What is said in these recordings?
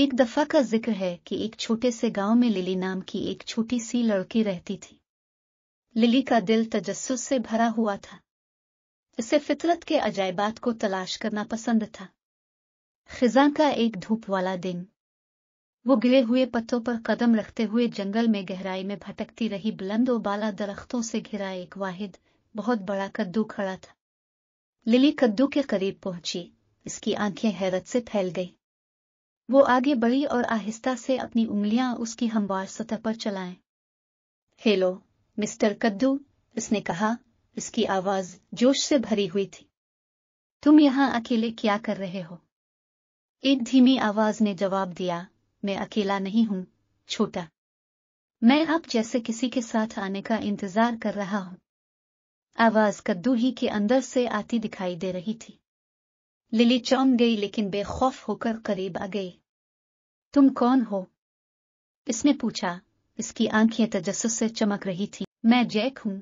एक दफा का जिक्र है कि एक छोटे से गांव में लिली नाम की एक छोटी सी लड़की रहती थी लिली का दिल तजस्सुस से भरा हुआ था इसे फितरत के अजायबात को तलाश करना पसंद था खिजा का एक धूप वाला दिन वो गिरे हुए पत्तों पर कदम रखते हुए जंगल में गहराई में भटकती रही बुलंद बाला दरख्तों से घिरा एक वाहिद बहुत बड़ा कद्दू खड़ा था लिली कद्दू के करीब पहुंची इसकी आंखें हैरत से फैल गई वो आगे बढ़ी और आहिस्ता से अपनी उंगलियां उसकी हमवार सतह पर चलाएं। हेलो मिस्टर कद्दू उसने कहा उसकी आवाज जोश से भरी हुई थी तुम यहां अकेले क्या कर रहे हो एक धीमी आवाज ने जवाब दिया मैं अकेला नहीं हूं छोटा मैं आप जैसे किसी के साथ आने का इंतजार कर रहा हूं आवाज कद्दू ही के अंदर से आती दिखाई दे रही थी लिली चौंक गई लेकिन बेखौफ होकर करीब आ गई तुम कौन हो इसने पूछा इसकी आंखें तजस से चमक रही थी मैं जैक हूं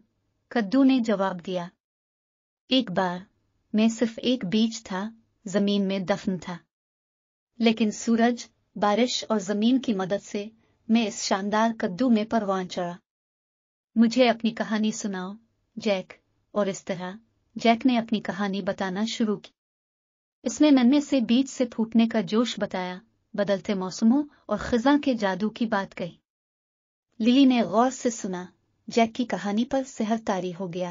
कद्दू ने जवाब दिया एक बार मैं सिर्फ एक बीज था जमीन में दफन था लेकिन सूरज बारिश और जमीन की मदद से मैं इस शानदार कद्दू में परवान चढ़ा मुझे अपनी कहानी सुनाओ जैक और इस तरह जैक ने अपनी कहानी बताना शुरू की इसने नन्हे से बीच से फूटने का जोश बताया बदलते मौसमों और खजा के जादू की बात कही लिली ने गौर से सुना जैक की कहानी पर तारी हो गया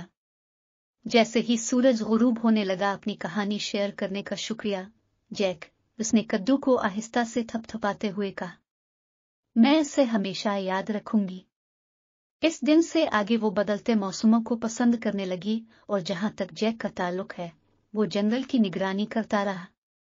जैसे ही सूरज गुरूब होने लगा अपनी कहानी शेयर करने का शुक्रिया जैक उसने कद्दू को आहिस्ता से थपथपाते हुए कहा मैं इसे हमेशा याद रखूंगी इस दिन से आगे वो बदलते मौसमों को पसंद करने लगी और जहां तक जैक का ताल्लुक है वो जंगल की निगरानी करता रहा